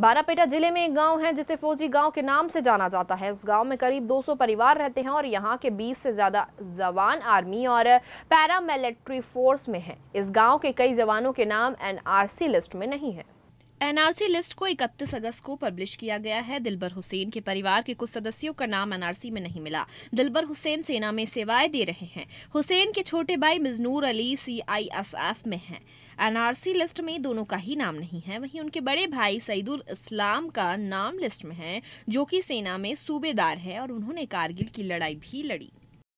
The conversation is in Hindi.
बारापेटा जिले में एक गांव है जिसे फौजी गांव के नाम से जाना जाता है इस गांव में करीब 200 परिवार रहते हैं और यहां के 20 से ज्यादा जवान आर्मी और पैरामिलिट्री फोर्स में हैं। इस गांव के कई जवानों के नाम एनआरसी लिस्ट में नहीं है एनआरसी लिस्ट को 31 अगस्त को पब्लिश किया गया है दिलबर हुसैन के परिवार के कुछ सदस्यों का नाम एनआरसी में नहीं मिला दिलबर हुसैन सेना में सेवाएं दे रहे हैं हुसैन के छोटे भाई मिजनूर अली सीआईएसएफ में हैं एनआरसी लिस्ट में दोनों का ही नाम नहीं है वहीं उनके बड़े भाई सईदुल इस्लाम का नाम लिस्ट में है जो कि सेना में सूबेदार है और उन्होंने कारगिल की लड़ाई भी लड़ी